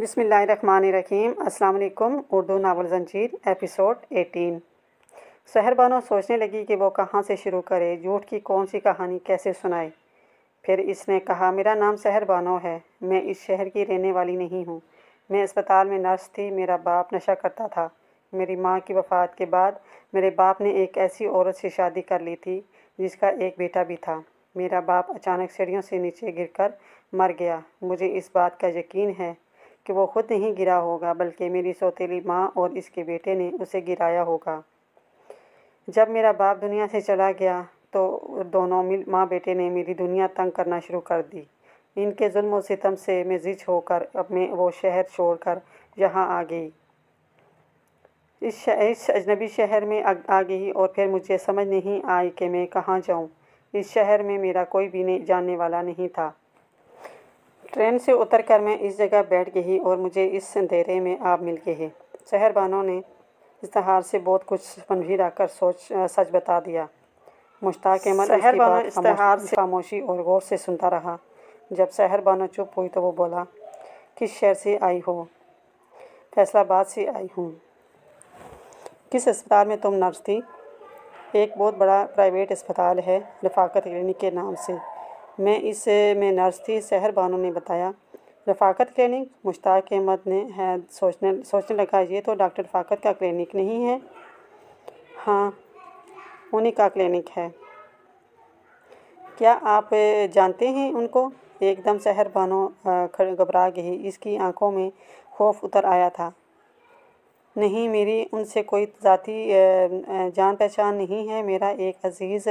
बिसमीम अल्लाम उर्दू नावल जंजीर एपिसोड 18 शहर बानो सोचने लगी कि वो कहाँ से शुरू करे झूठ की कौन सी कहानी कैसे सुनाए फिर इसने कहा मेरा नाम सहर बानो है मैं इस शहर की रहने वाली नहीं हूँ मैं अस्पताल में नर्स थी मेरा बाप नशा करता था मेरी माँ की वफ़ात के बाद मेरे बाप ने एक ऐसी औरत से शादी कर ली थी जिसका एक बेटा भी था मेरा बाप अचानक सीढ़ियों से नीचे गिरकर मर गया मुझे इस बात का यकीन है कि वो खुद नहीं गिरा होगा बल्कि मेरी सौतीली माँ और इसके बेटे ने उसे गिराया होगा जब मेरा बाप दुनिया से चला गया तो दोनों मिल माँ बेटे ने मेरी दुनिया तंग करना शुरू कर दी इनके जुल्म सितम से मजिज होकर अपने वो शहर छोड़कर यहाँ आ गई इस इस अजनबी शहर में आ, आ गई और फिर मुझे समझ नहीं आई कि मैं कहाँ जाऊँ इस शहर में मेरा कोई भी नहीं जानने वाला नहीं था ट्रेन से उतर कर मैं इस जगह बैठ गई और मुझे इस अंधेरे में आप मिल गए शहरबानों ने इश्तहार से बहुत कुछ भी आकर सोच सच बता दिया मुश्ताक अहमद इश्तहार से खामोशी और गौर से सुनता रहा जब शहरबानों चुप हुई तो वो बोला किस शहर से आई हो फैसलाबाद से आई हूँ किस अस्पताल में तुम नर्स थी एक बहुत बड़ा प्राइवेट अस्पताल है लफाकत क्लिनिक के नाम से मैं इस में नर्स थी सहर बानो ने बताया रफाकत क्लिनिक मुश्ताक अहमद ने है सोचने सोचने लगा ये तो डॉक्टर रफाकत का क्लिनिक नहीं है हाँ उन्हीं का क्लिनिक है क्या आप जानते हैं उनको एकदम सहर बानो घबरा गई इसकी आंखों में खौफ उतर आया था नहीं मेरी उनसे कोई ज़ाती जान पहचान नहीं है मेरा एक अज़ीज़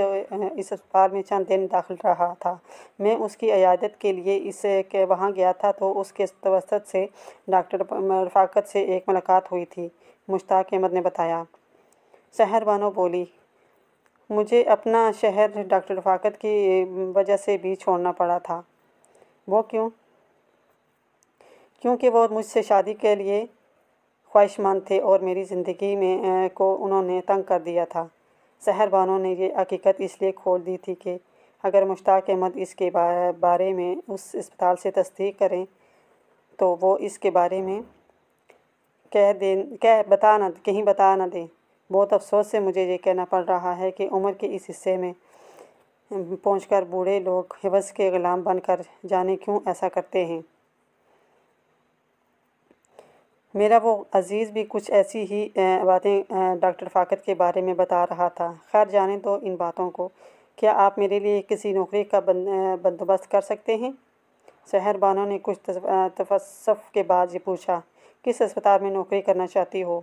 इस अस्पताल में चंद दिन दाखिल रहा था मैं उसकी अयादत के लिए इस के वहाँ गया था तो उसके तवसत से डॉक्टर रफाकत से एक मुलाकात हुई थी मुश्ताक अहमद ने बताया शहर बानो बोली मुझे अपना शहर डॉक्टर रफाकत की वजह से भी छोड़ना पड़ा था वो क्यों क्योंकि वो मुझसे शादी के लिए ख्वाहिशमंद थे और मेरी ज़िंदगी में को उन्होंने तंग कर दिया था शहर वालों ने ये हकीकत इसलिए खोल दी थी कि अगर मुश्ताक अहमद इसके बारे में उस अस्पताल से तस्दीक करें तो वो इसके बारे में कह दे कह बता ना कहीं बता ना दें बहुत अफसोस से मुझे ये कहना पड़ रहा है कि उम्र के इस हिस्से में पहुँच बूढ़े लोग हिवस के ग़ुलाम बनकर जाने क्यों ऐसा करते हैं मेरा वो अज़ीज़ भी कुछ ऐसी ही बातें डॉक्टर फ़ाकत के बारे में बता रहा था खैर जाने दो तो इन बातों को क्या आप मेरे लिए किसी नौकरी का बंदोबस्त कर सकते हैं शहर बानों ने कुछ तफसफ के बाद ये पूछा किस अस्पताल में नौकरी करना चाहती हो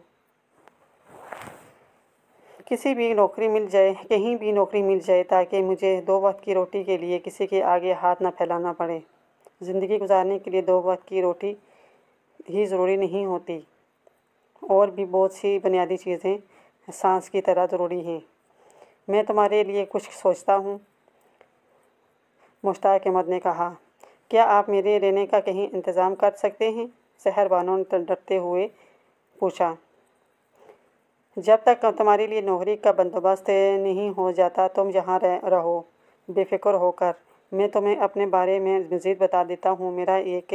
किसी भी नौकरी मिल जाए कहीं भी नौकरी मिल जाए ताकि मुझे दो वक्त की रोटी के लिए किसी के आगे हाथ ना फैलाना पड़े ज़िंदगी गुजारने के लिए दो वक्त की रोटी ही ज़रूरी नहीं होती और भी बहुत सी बुनियादी चीज़ें सांस की तरह ज़रूरी हैं मैं तुम्हारे लिए कुछ सोचता हूँ मुश्ताक अहमद ने कहा क्या आप मेरे रहने का कहीं इंतज़ाम कर सकते हैं शहर वालों ने डरते हुए पूछा जब तक तुम्हारे लिए नौकरी का बंदोबस्त नहीं हो जाता तुम यहाँ रह, रहो बेफिक्र होकर मैं तुम्हें अपने बारे में मज़ीद बता देता हूँ मेरा एक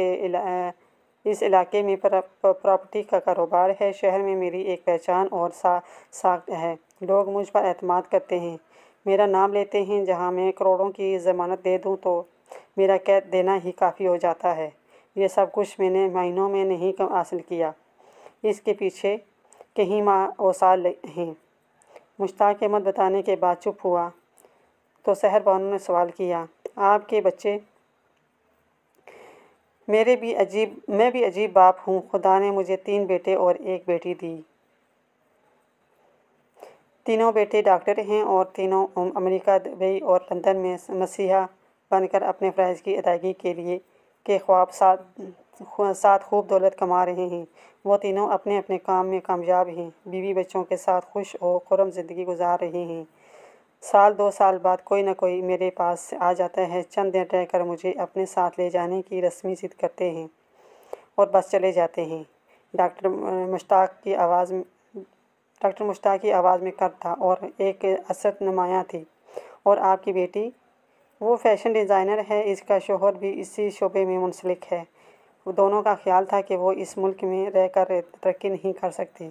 इस इलाके में प्रॉपर्टी का कारोबार है शहर में मेरी एक पहचान और सा साख है लोग मुझ पर अहतम करते हैं मेरा नाम लेते हैं जहाँ मैं करोड़ों की ज़मानत दे दूँ तो मेरा कैद देना ही काफ़ी हो जाता है ये सब कुछ मैंने महीनों में नहीं हासिल किया इसके पीछे कहीं माँ ओसाल हैं मुश्ताक अहमद बताने के बाद चुप हुआ तो शहर वालों ने सवाल किया आपके बच्चे मेरे भी अजीब मैं भी अजीब बाप हूँ खुदा ने मुझे तीन बेटे और एक बेटी दी तीनों बेटे डॉक्टर हैं और तीनों अमेरिका दुबई और लंदन में मसीहा बनकर अपने फ़्राइज की अदायगी के लिए के ख्वाब साथ साथ खूब दौलत कमा रहे हैं वो तीनों अपने अपने काम में कामयाब हैं बीवी बच्चों के साथ खुश और खुरम ज़िंदगी गुजार रहे हैं साल दो साल बाद कोई ना कोई मेरे पास आ जाता है चंद दिन रहकर मुझे अपने साथ ले जाने की रस्मी जिद करते हैं और बस चले जाते हैं डॉक्टर मुश्ताक की आवाज़ डॉक्टर मुश्ताक की आवाज़ में कर था और एक असर नुमाया थी और आपकी बेटी वो फैशन डिज़ाइनर है इसका शोहर भी इसी शोबे में मुंसलिक है दोनों का ख्याल था कि वो इस मुल्क में रहकर तरक्की नहीं कर सकती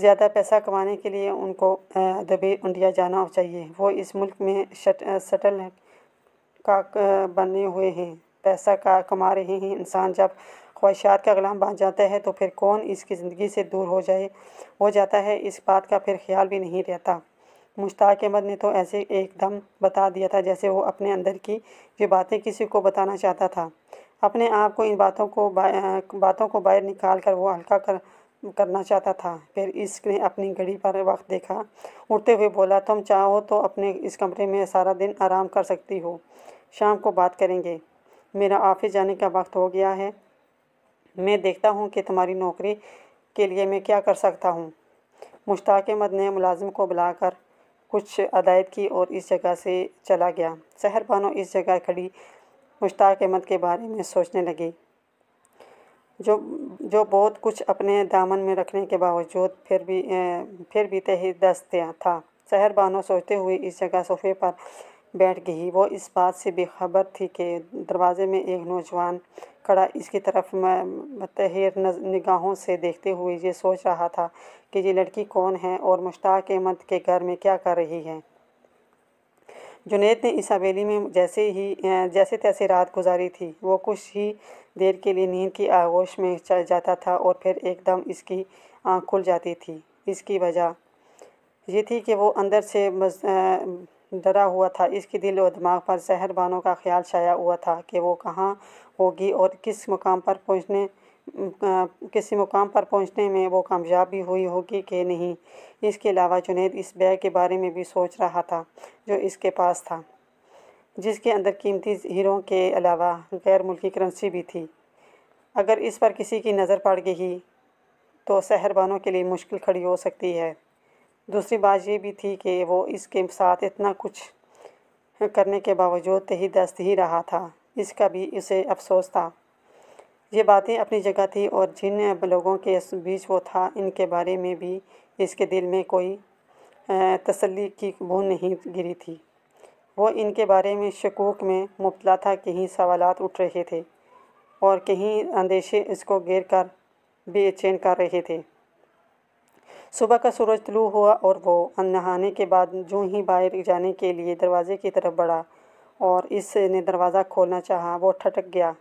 ज़्यादा पैसा कमाने के लिए उनको दबे इंडिया जाना चाहिए वो इस मुल्क में शट शटल का बने हुए हैं पैसा का कमा रहे हैं इंसान जब ख्वाहिशात का गुलाम बन जाता है तो फिर कौन इसकी ज़िंदगी से दूर हो जाए हो जाता है इस बात का फिर ख्याल भी नहीं रहता मुश्ताक अहमद ने तो ऐसे एकदम बता दिया था जैसे वो अपने अंदर की ये बातें किसी को बताना चाहता था अपने आप को इन बातों को बा, बातों को बाहर निकाल कर वो हल्का कर करना चाहता था फिर इसने अपनी घड़ी पर वक्त देखा उठते हुए बोला तुम चाहो तो अपने इस कमरे में सारा दिन आराम कर सकती हो शाम को बात करेंगे मेरा ऑफिस जाने का वक्त हो गया है मैं देखता हूँ कि तुम्हारी नौकरी के लिए मैं क्या कर सकता हूँ मुश्ताक अहमद ने मुलाजिम को बुलाकर कुछ अदायत की और इस जगह से चला गया सहर बानो इस जगह खड़ी मुश्ताक अहमद के बारे में सोचने लगी जो जो बहुत कुछ अपने दामन में रखने के बावजूद फिर भी फिर भी दस्त था शहर बानो सोचते हुए इस जगह सोफे पर बैठ गई वो इस बात से बेखबर थी कि दरवाजे में एक नौजवान खड़ा इसकी तरफ तहिर निगाहों से देखते हुए ये सोच रहा था कि ये लड़की कौन है और मुश्ताक अहमद के घर में क्या कर रही है जुनेद ने इस हवेली में जैसे ही जैसे तैसे रात गुजारी थी वो कुछ ही देर के लिए नींद की आगोश में चल जाता था और फिर एकदम इसकी आँख खुल जाती थी इसकी वजह ये थी कि वो अंदर से डरा हुआ था इसके दिल और दिमाग पर जहर बानों का ख्याल छाया हुआ था कि वो कहाँ होगी और किस मुकाम पर पहुँचने किसी मुकाम पर पहुंचने में वो कामयाब भी हुई होगी कि नहीं इसके अलावा जुनेद इस बैग के बारे में भी सोच रहा था जो इसके पास था जिसके अंदर कीमती हीरों के अलावा गैर मुल्की करेंसी भी थी अगर इस पर किसी की नज़र पड़ गई तो सहरबानों के लिए मुश्किल खड़ी हो सकती है दूसरी बात यह भी थी कि वो इसके साथ इतना कुछ करने के बावजूद तही दस्त ही रहा था इसका भी उसे अफसोस था ये बातें अपनी जगह थी और जिन लोगों के बीच वो था इनके बारे में भी इसके दिल में कोई तसल्ली की बूंद नहीं गिरी थी वो इनके बारे में शकूक में मुबला था कहीं सवाल उठ रहे थे और कहीं अंदेशे इसको घेर कर बेचैन कर रहे थे सुबह का सूरज तलू हुआ और वो नहाने के बाद जो ही बाहर जाने के लिए दरवाजे की तरफ बढ़ा और इसने दरवाज़ा खोलना चाहा वो ठटक गया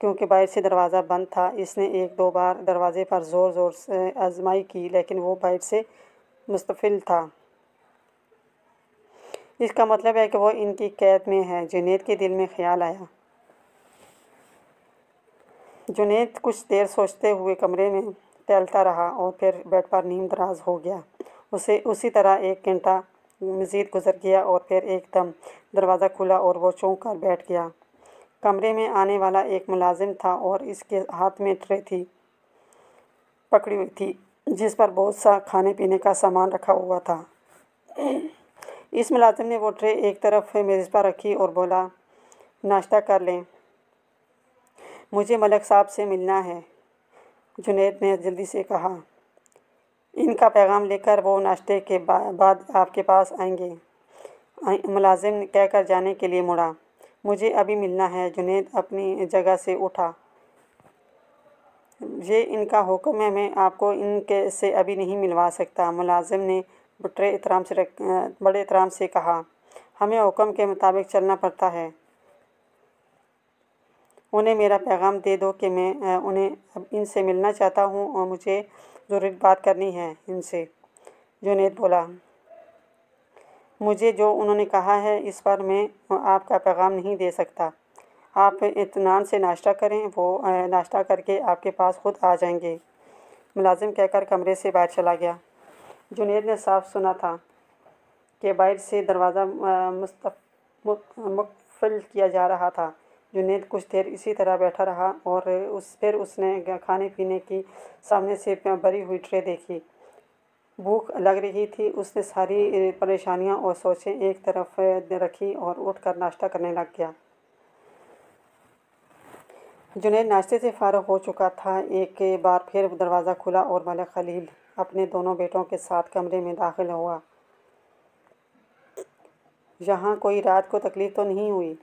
क्योंकि बाहर से दरवाज़ा बंद था इसने एक दो बार दरवाज़े पर ज़ोर ज़ोर से आजमाई की लेकिन वो बाहर से मुस्तफिल था इसका मतलब है कि वो इनकी कैद में है जुनेद के दिल में ख्याल आया जुनेद कुछ देर सोचते हुए कमरे में टहलता रहा और फिर बेड पर नींद दराज हो गया उसे उसी तरह एक घंटा मज़ीद गुजर गया और फिर एकदम दरवाज़ा खुला और वो चौंक कर बैठ गया कमरे में आने वाला एक मुलाजिम था और इसके हाथ में ट्रे थी पकड़ी हुई थी जिस पर बहुत सा खाने पीने का सामान रखा हुआ था इस मुलाजिम ने वो ट्रे एक तरफ मेज़ पर रखी और बोला नाश्ता कर लें मुझे मलक साहब से मिलना है जुनेद ने जल्दी से कहा इनका पैगाम लेकर वो नाश्ते के बाद आपके पास आएंगे मुलाजिम कहकर जाने के लिए मुड़ा मुझे अभी मिलना है जुनेद अपनी जगह से उठा ये इनका हुक्म है मैं आपको इनके से अभी नहीं मिलवा सकता मुलाजिम ने बटरे एहतराम से रख बड़े एहतराम से कहा हमें हुक्म के मुताबिक चलना पड़ता है उन्हें मेरा पैगाम दे दो कि मैं उन्हें इनसे मिलना चाहता हूँ और मुझे ज़रूरी बात करनी है इनसे जुनेद बोला मुझे जो उन्होंने कहा है इस पर मैं आपका पैगाम नहीं दे सकता आप इतमान से नाश्ता करें वो नाश्ता करके आपके पास ख़ुद आ जाएंगे मुलाजिम कहकर कमरे से बाहर चला गया जुनेद ने साफ सुना था कि बाहर से दरवाज़ा मुकफिल किया जा रहा था जुनेद कुछ देर इसी तरह बैठा रहा और उस फिर उसने खाने पीने की सामने से भरी हुई ट्रे देखी भूख लग रही थी उसने सारी परेशानियां और सोचें एक तरफ रखी और उठकर नाश्ता करने लग गया जुनेद नाश्ते से फारग हो चुका था एक बार फिर दरवाज़ा खुला और मलिक खलील अपने दोनों बेटों के साथ कमरे में दाखिल हुआ यहाँ कोई रात को तकलीफ़ तो नहीं हुई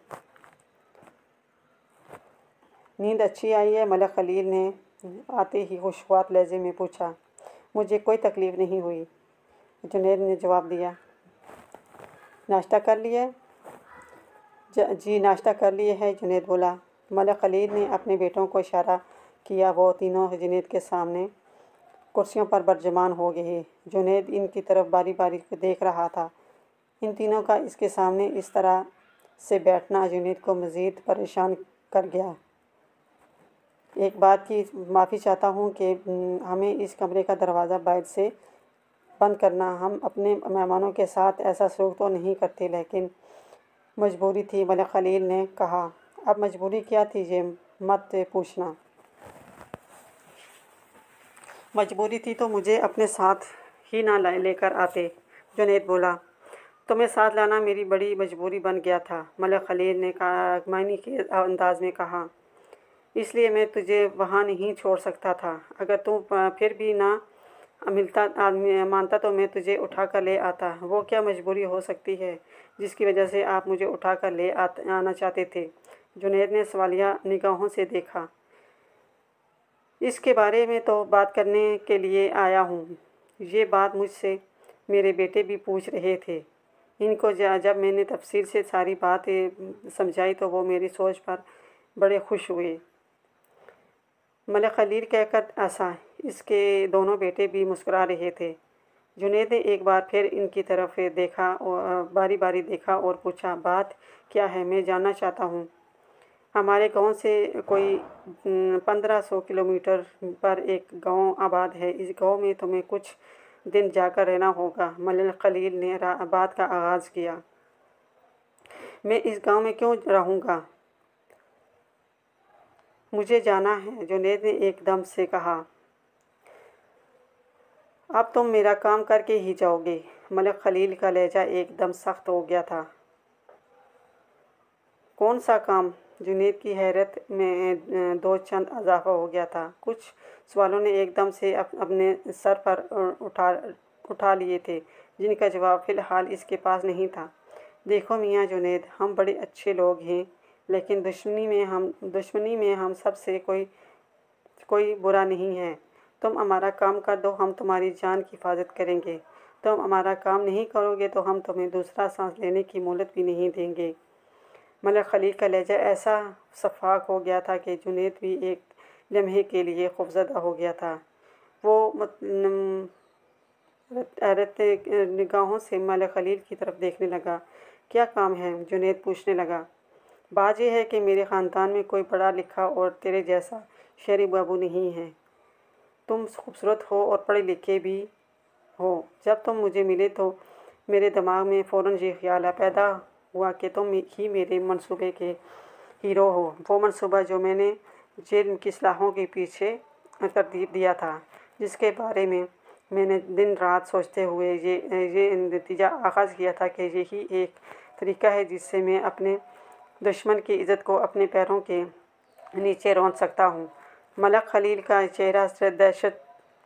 नींद अच्छी आई है मलिक खलील ने आते ही खुशवात लहजे में पूछा मुझे कोई तकलीफ़ नहीं हुई जुनेद ने जवाब दिया नाश्ता कर लिए जी नाश्ता कर लिए है जुनेद बोला मलक खलीद ने अपने बेटों को इशारा किया वो तीनों जुनेद के सामने कुर्सियों पर बर्जमान हो गए जुनेद इनकी तरफ बारी बारी देख रहा था इन तीनों का इसके सामने इस तरह से बैठना जुनेद को मज़ीद परेशान कर गया एक बात की माफ़ी चाहता हूँ कि हम्म, हमें इस कमरे का दरवाज़ा बाइट से बंद करना हम अपने मेहमानों के साथ ऐसा सलूक तो नहीं करते लेकिन मजबूरी थी मैंने खलील ने कहा अब मजबूरी क्या थी ये मत पूछना मजबूरी थी तो मुझे अपने साथ ही ना लेकर आते जुनेद बोला तुम्हें साथ लाना मेरी बड़ी मजबूरी बन गया था मलिक खलील ने कहा मायनी के अंदाज में कहा इसलिए मैं तुझे वहाँ नहीं छोड़ सकता था अगर तू फिर भी ना मिलता आदमी मानता तो मैं तुझे उठा कर ले आता वो क्या मजबूरी हो सकती है जिसकी वजह से आप मुझे उठा कर ले आ, आना चाहते थे जुनेद ने सवालिया निगाहों से देखा इसके बारे में तो बात करने के लिए आया हूँ ये बात मुझसे मेरे बेटे भी पूछ रहे थे इनको जब मैंने तफसील से सारी बातें समझाई तो वो मेरी सोच पर बड़े खुश हुए मल खलील कहकर ऐसा इसके दोनों बेटे भी मुस्कुरा रहे थे जुनेद ने एक बार फिर इनकी तरफ देखा और बारी बारी देखा और पूछा बात क्या है मैं जानना चाहता हूँ हमारे गांव से कोई पंद्रह सौ किलोमीटर पर एक गांव आबाद है इस गांव में तुम्हें कुछ दिन जाकर रहना होगा मलिक खलील ने बात का आगाज़ किया मैं इस गांव में क्यों रहूँगा मुझे जाना है जुनेद ने एकदम से कहा अब तुम मेरा काम करके ही जाओगे मलिक खलील का लहजा एकदम सख्त हो गया था कौन सा काम जुनेद की हैरत में दो चंद इजाफा हो गया था कुछ सवालों ने एकदम से अप, अपने सर पर उठा उठा लिए थे जिनका जवाब फ़िलहाल इसके पास नहीं था देखो मियाँ जुनेद हम बड़े अच्छे लोग हैं लेकिन दुश्मनी में हम दुश्मनी में हम सब से कोई कोई बुरा नहीं है तुम हमारा काम कर दो हम तुम्हारी जान की हिफाजत करेंगे तुम हमारा काम नहीं करोगे तो हम तुम्हें दूसरा सांस लेने की मोहलत भी नहीं देंगे मलक खलील का लहजा ऐसा शफाक हो गया था कि जुनेद भी एक लम्हे के लिए खौफजदा हो गया था वो हैरत निगाहों से मलक खलील की तरफ देखने लगा क्या काम है जुनेद पूछने लगा बात यह है कि मेरे ख़ानदान में कोई पढ़ा लिखा और तेरे जैसा शेरी बाबू नहीं है तुम खूबसूरत हो और पढ़े लिखे भी हो जब तुम मुझे मिले तो मेरे दिमाग में फ़ौर ये ख्याल पैदा हुआ कि तुम ही मेरे मनसूबे के हीरो हो वो मनसूबा जो मैंने जेल की सलाहों के पीछे कर दिया था जिसके बारे में मैंने दिन रात सोचते हुए ये ये नतीजा आगाज़ किया था कि यही एक तरीका है जिससे मैं अपने दुश्मन की इज्जत को अपने पैरों के नीचे रौंद सकता हूँ मलक खलील का चेहरा दहशत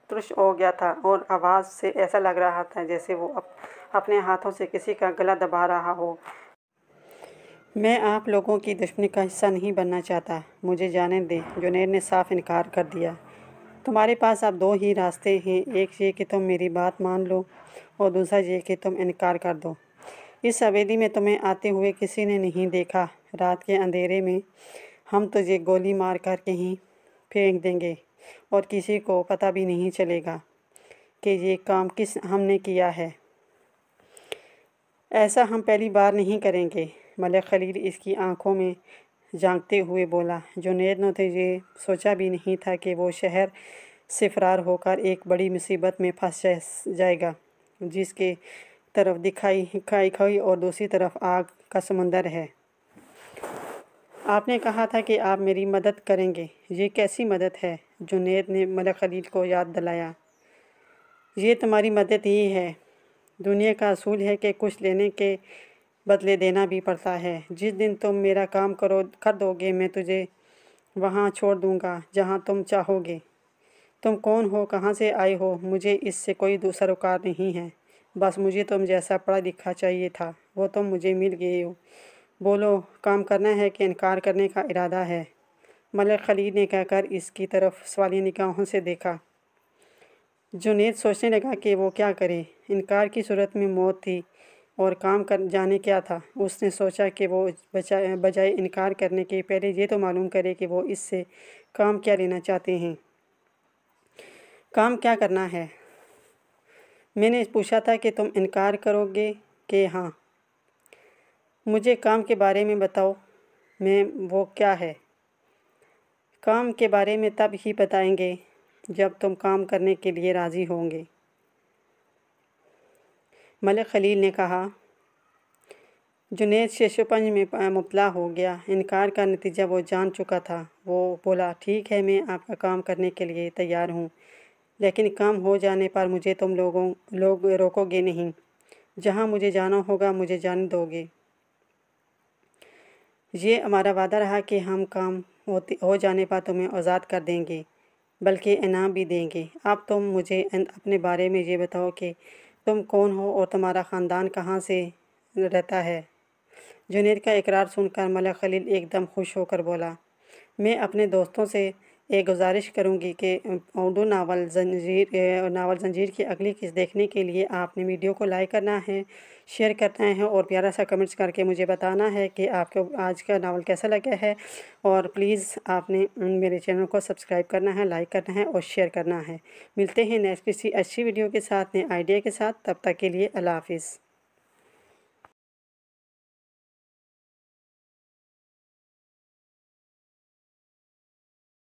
तुरुष हो गया था और आवाज़ से ऐसा लग रहा था जैसे वो अप, अपने हाथों से किसी का गला दबा रहा हो मैं आप लोगों की दुश्मनी का हिस्सा नहीं बनना चाहता मुझे जाने दें जुनेर ने साफ इनकार कर दिया तुम्हारे पास अब दो ही रास्ते हैं एक ये कि तुम मेरी बात मान लो और दूसरा ये कि तुम इनकार कर दो इस अवेदी में तुम्हें आते हुए किसी ने नहीं देखा रात के अंधेरे में हम तुझे गोली मार कर कहीं फेंक देंगे और किसी को पता भी नहीं चलेगा कि ये काम किस हमने किया है ऐसा हम पहली बार नहीं करेंगे मलिक खलील इसकी आंखों में जागते हुए बोला जुनेद ने तो ये सोचा भी नहीं था कि वो शहर से फरार होकर एक बड़ी मुसीबत में फंस जाएगा जिसके तरफ दिखाई खाई खाई और दूसरी तरफ आग का समंदर है आपने कहा था कि आप मेरी मदद करेंगे ये कैसी मदद है जुनेद ने मलक खलील को याद दिलाया ये तुम्हारी मदद ही है दुनिया का असूल है कि कुछ लेने के बदले देना भी पड़ता है जिस दिन तुम मेरा काम करो कर दोगे मैं तुझे वहाँ छोड़ दूँगा जहाँ तुम चाहोगे तुम कौन हो कहाँ से आए हो मुझे इससे कोई दूसरा रुकार नहीं है बस मुझे तुम जैसा पढ़ा लिखा चाहिए था वो तुम मुझे मिल गए हो बोलो काम करना है कि इनकार करने का इरादा है मलिक खलीद ने कहकर इसकी तरफ सवाली निगाहों से देखा जुनेद सोचने लगा कि वो क्या करे इनकार की सूरत में मौत थी और काम कर जाने क्या था उसने सोचा कि वो बजाय इनकार करने के पहले ये तो मालूम करे कि वो इससे काम क्या लेना चाहते हैं काम क्या करना है मैंने पूछा था कि तुम इनकार करोगे कि हाँ मुझे काम के बारे में बताओ मैं वो क्या है काम के बारे में तब ही बताएंगे जब तुम काम करने के लिए राज़ी होंगे मलिक खलील ने कहा जुनेद शेषोपंज में मुबला हो गया इनकार का नतीजा वो जान चुका था वो बोला ठीक है मैं आपका काम करने के लिए तैयार हूँ लेकिन काम हो जाने पर मुझे तुम लोगों लोग रोकोगे नहीं जहाँ मुझे जाना होगा मुझे जान दोगे ये हमारा वादा रहा कि हम काम होते हो जाने पर तुम्हें आज़ाद कर देंगे बल्कि इनाम भी देंगे अब तुम मुझे अपने बारे में ये बताओ कि तुम कौन हो और तुम्हारा ख़ानदान कहाँ से रहता है जुनेद का इकरार सुनकर मलिक खलील एकदम खुश होकर बोला मैं अपने दोस्तों से ये गुजारिश करूँगी कि उर्दू नावल जंजीर नावल जंजीर की अगली किस्त देखने के लिए आपने वीडियो को लाइक करना है शेयर करना है और प्यारा सा कमेंट्स करके मुझे बताना है कि आपको आज का नावल कैसा लगा है और प्लीज़ आपने मेरे चैनल को सब्सक्राइब करना है लाइक करना है और शेयर करना है मिलते हैं नेक्स्ट किसी अच्छी वीडियो के साथ नए आइडिया के साथ तब तक के लिए अल्लाफ़ हाफिज़